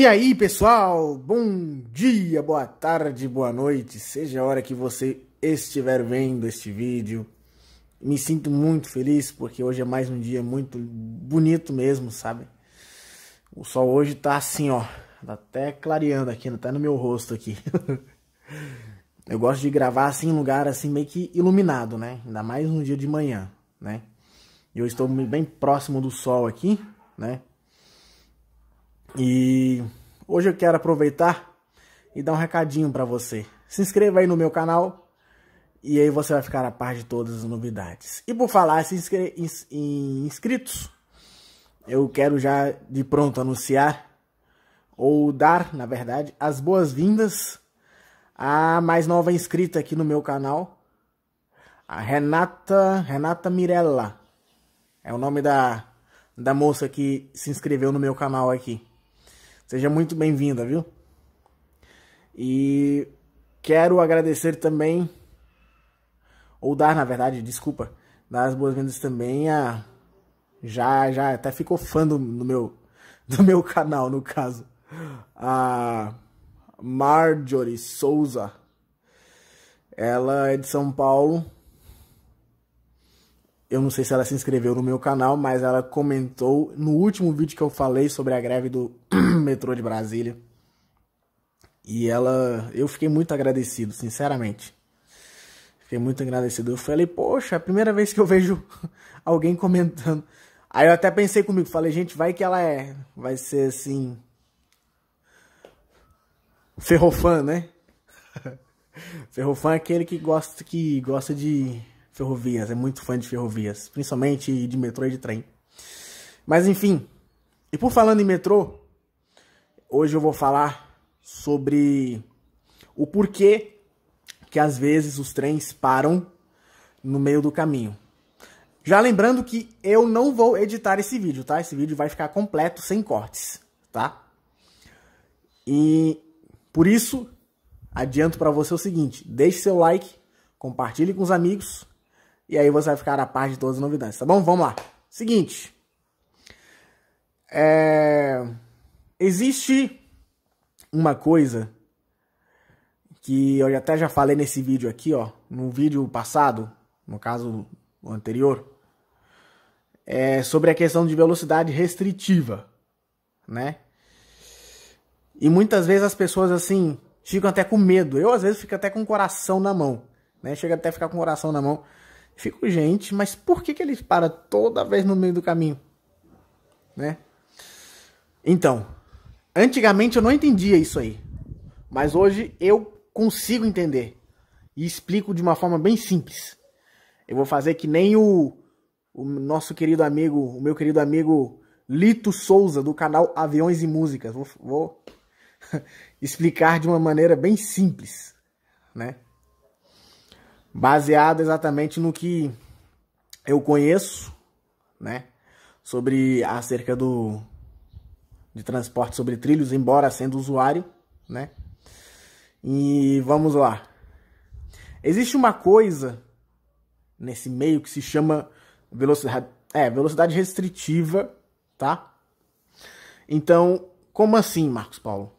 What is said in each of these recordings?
E aí, pessoal? Bom dia, boa tarde, boa noite, seja a hora que você estiver vendo este vídeo. Me sinto muito feliz porque hoje é mais um dia muito bonito mesmo, sabe? O sol hoje tá assim, ó, tá até clareando aqui, tá no meu rosto aqui. Eu gosto de gravar assim em lugar assim meio que iluminado, né? Ainda mais no dia de manhã, né? Eu estou bem próximo do sol aqui, né? E hoje eu quero aproveitar e dar um recadinho para você. Se inscreva aí no meu canal e aí você vai ficar a par de todas as novidades. E por falar se em inscritos, eu quero já de pronto anunciar ou dar, na verdade, as boas-vindas à mais nova inscrita aqui no meu canal, a Renata, Renata Mirella. É o nome da da moça que se inscreveu no meu canal aqui. Seja muito bem-vinda, viu? E quero agradecer também, ou dar, na verdade, desculpa, dar as boas-vindas também a. Já, já, até ficou fã do, do, meu, do meu canal, no caso. A Marjorie Souza. Ela é de São Paulo eu não sei se ela se inscreveu no meu canal, mas ela comentou no último vídeo que eu falei sobre a greve do metrô de Brasília. E ela, eu fiquei muito agradecido, sinceramente. Fiquei muito agradecido. Eu falei, poxa, é a primeira vez que eu vejo alguém comentando. Aí eu até pensei comigo, falei, gente, vai que ela é, vai ser assim, ferrofã, né? ferrofã é aquele que gosta que gosta de Ferrovias, é muito fã de ferrovias, principalmente de metrô e de trem. Mas enfim, e por falando em metrô, hoje eu vou falar sobre o porquê que às vezes os trens param no meio do caminho. Já lembrando que eu não vou editar esse vídeo, tá? Esse vídeo vai ficar completo, sem cortes, tá? E por isso, adianto para você o seguinte: deixe seu like, compartilhe com os amigos e aí você vai ficar a par de todas as novidades, tá bom? Vamos lá. Seguinte. É... Existe uma coisa que eu até já falei nesse vídeo aqui, ó. No vídeo passado, no caso anterior. É sobre a questão de velocidade restritiva, né? E muitas vezes as pessoas assim ficam até com medo. Eu às vezes fico até com o coração na mão, né? Chega até a ficar com o coração na mão Fico, gente, mas por que, que ele para toda vez no meio do caminho? Né? Então, antigamente eu não entendia isso aí. Mas hoje eu consigo entender. E explico de uma forma bem simples. Eu vou fazer que nem o, o nosso querido amigo, o meu querido amigo Lito Souza, do canal Aviões e Músicas. Vou, vou explicar de uma maneira bem simples, né? baseado exatamente no que eu conheço, né? Sobre acerca do de transporte sobre trilhos, embora sendo usuário, né? E vamos lá. Existe uma coisa nesse meio que se chama velocidade, é, velocidade restritiva, tá? Então, como assim, Marcos Paulo?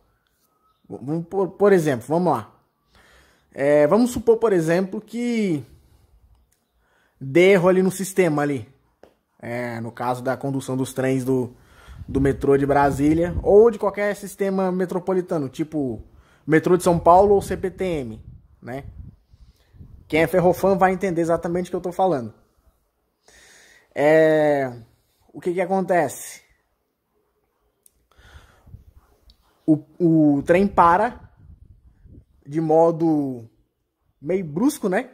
Por, por exemplo, vamos lá. É, vamos supor, por exemplo, que dê erro ali no sistema ali. É, no caso da condução dos trens do, do metrô de Brasília ou de qualquer sistema metropolitano, tipo metrô de São Paulo ou CPTM, né? Quem é ferrofã vai entender exatamente o que eu estou falando. É... O que que acontece? O, o trem para de modo meio brusco, né?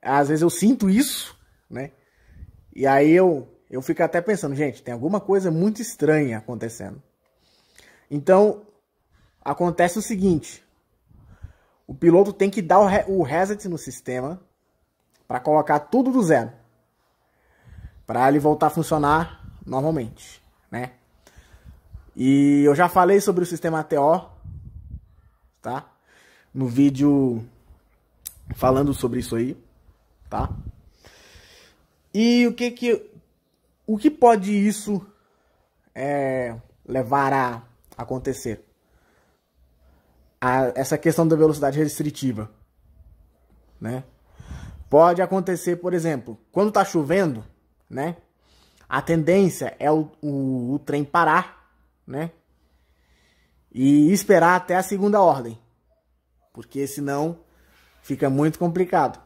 Às vezes eu sinto isso, né? E aí eu, eu fico até pensando, gente, tem alguma coisa muito estranha acontecendo. Então, acontece o seguinte: o piloto tem que dar o, re o reset no sistema para colocar tudo do zero, para ele voltar a funcionar normalmente, né? E eu já falei sobre o sistema ATO, tá? no vídeo falando sobre isso aí, tá? E o que que o que pode isso é, levar a acontecer? A, essa questão da velocidade restritiva, né? Pode acontecer, por exemplo, quando tá chovendo, né? A tendência é o, o, o trem parar, né? E esperar até a segunda ordem porque senão fica muito complicado,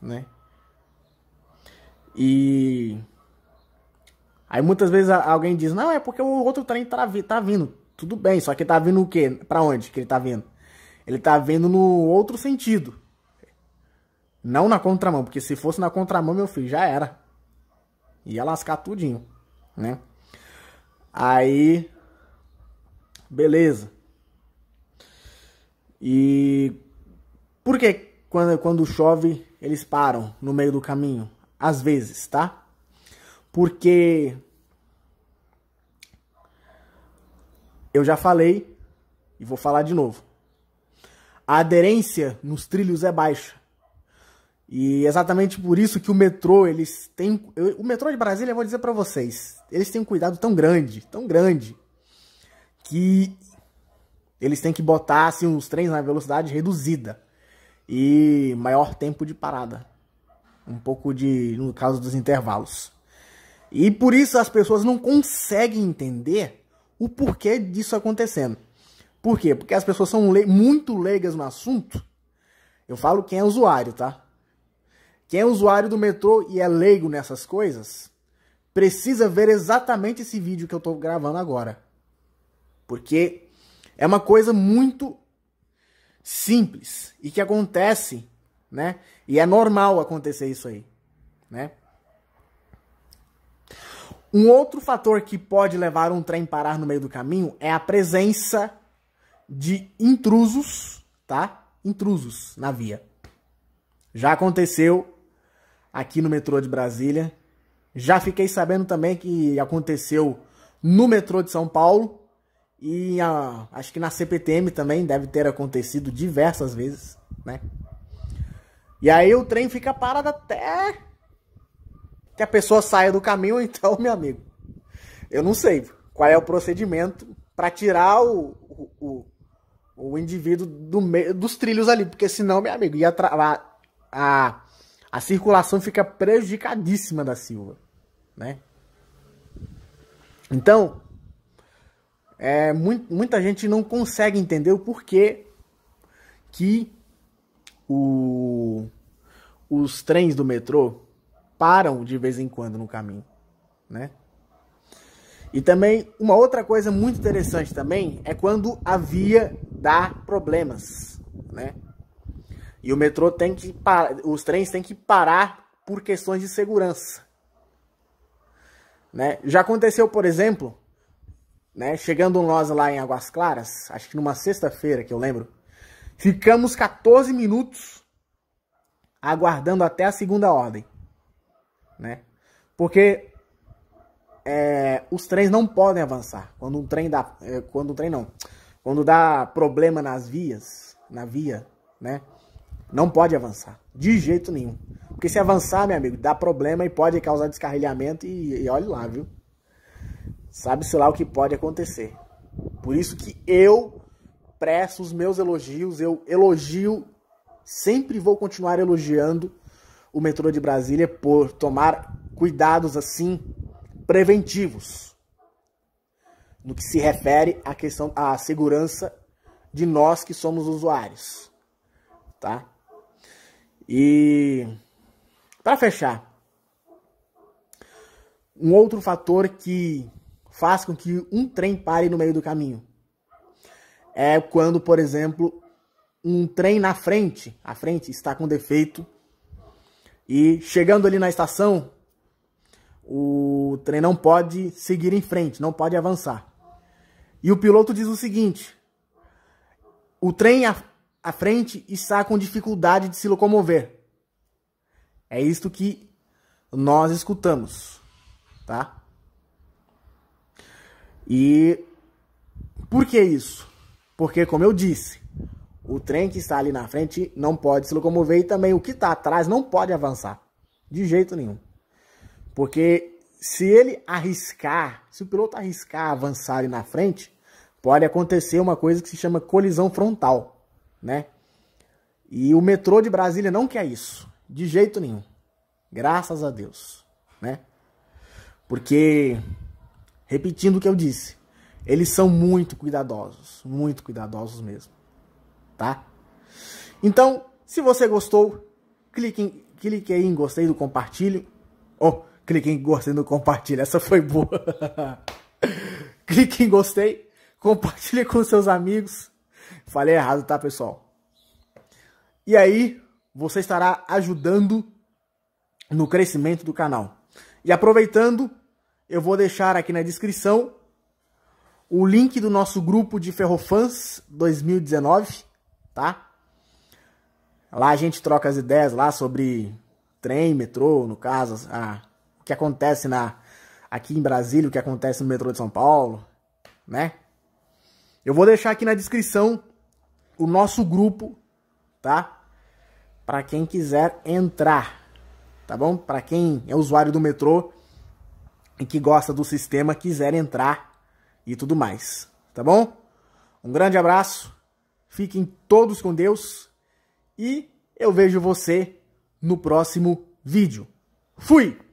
né? E aí muitas vezes alguém diz: "Não, é porque o outro trem tá, tá vindo". Tudo bem, só que tá vindo o quê? Para onde que ele tá vindo? Ele tá vindo no outro sentido. Não na contramão, porque se fosse na contramão, meu filho, já era. Ia lascar tudinho, né? Aí beleza. E por que quando, quando chove eles param no meio do caminho? Às vezes, tá? Porque eu já falei e vou falar de novo. A aderência nos trilhos é baixa. E exatamente por isso que o metrô, eles têm. O metrô de Brasília, eu vou dizer para vocês, eles têm um cuidado tão grande, tão grande, que eles têm que botar assim, os trens na velocidade reduzida e maior tempo de parada. Um pouco de. no caso dos intervalos. E por isso as pessoas não conseguem entender o porquê disso acontecendo. Por quê? Porque as pessoas são le muito leigas no assunto. Eu falo quem é usuário, tá? Quem é usuário do metrô e é leigo nessas coisas, precisa ver exatamente esse vídeo que eu tô gravando agora. Porque é uma coisa muito simples e que acontece, né? E é normal acontecer isso aí, né? Um outro fator que pode levar um trem parar no meio do caminho é a presença de intrusos, tá? Intrusos na via. Já aconteceu aqui no metrô de Brasília. Já fiquei sabendo também que aconteceu no metrô de São Paulo, e a, acho que na CPTM também deve ter acontecido diversas vezes, né? E aí o trem fica parado até que a pessoa saia do caminho, então, meu amigo. Eu não sei qual é o procedimento para tirar o, o, o, o, indivíduo do meio, dos trilhos ali, porque senão, meu amigo, ia a, a, a circulação fica prejudicadíssima da Silva, né? Então, é, muita gente não consegue entender o porquê que o, os trens do metrô param de vez em quando no caminho, né? E também uma outra coisa muito interessante também é quando a via dá problemas, né? E o metrô tem que parar, os trens têm que parar por questões de segurança, né? Já aconteceu, por exemplo, né? Chegando nós lá em Águas Claras, acho que numa sexta-feira que eu lembro, ficamos 14 minutos aguardando até a segunda ordem, né? Porque é, os trens não podem avançar. Quando um trem dá, é, quando um trem não, quando dá problema nas vias, na via, né? Não pode avançar, de jeito nenhum. Porque se avançar, meu amigo, dá problema e pode causar descarrilhamento e, e olhe lá, viu? Sabe-se lá o que pode acontecer. Por isso que eu presto os meus elogios, eu elogio, sempre vou continuar elogiando o metrô de Brasília por tomar cuidados assim preventivos no que se refere à questão à segurança de nós que somos usuários, tá? E para fechar, um outro fator que faz com que um trem pare no meio do caminho. É quando, por exemplo, um trem na frente, a frente está com defeito e chegando ali na estação, o trem não pode seguir em frente, não pode avançar. E o piloto diz o seguinte: o trem à, à frente está com dificuldade de se locomover. É isto que nós escutamos, tá? E por que isso? Porque, como eu disse, o trem que está ali na frente não pode se locomover e também o que está atrás não pode avançar. De jeito nenhum. Porque se ele arriscar, se o piloto arriscar avançar ali na frente, pode acontecer uma coisa que se chama colisão frontal, né? E o metrô de Brasília não quer isso, de jeito nenhum. Graças a Deus, né? Porque Repetindo o que eu disse, eles são muito cuidadosos, muito cuidadosos mesmo, tá? Então, se você gostou, clique, em, clique aí em gostei do compartilho, Oh, clique em gostei do compartilho. essa foi boa. clique em gostei, compartilhe com seus amigos. Falei errado, tá, pessoal? E aí, você estará ajudando no crescimento do canal. E aproveitando, eu vou deixar aqui na descrição o link do nosso grupo de Ferrofans 2019, tá? Lá a gente troca as ideias lá sobre trem, metrô, no caso, a, o que acontece na aqui em Brasília, o que acontece no metrô de São Paulo, né? Eu vou deixar aqui na descrição o nosso grupo, tá? Para quem quiser entrar, tá bom? Para quem é usuário do metrô e que gosta do sistema quiser entrar e tudo mais, tá bom? Um grande abraço, fiquem todos com Deus e eu vejo você no próximo vídeo. Fui!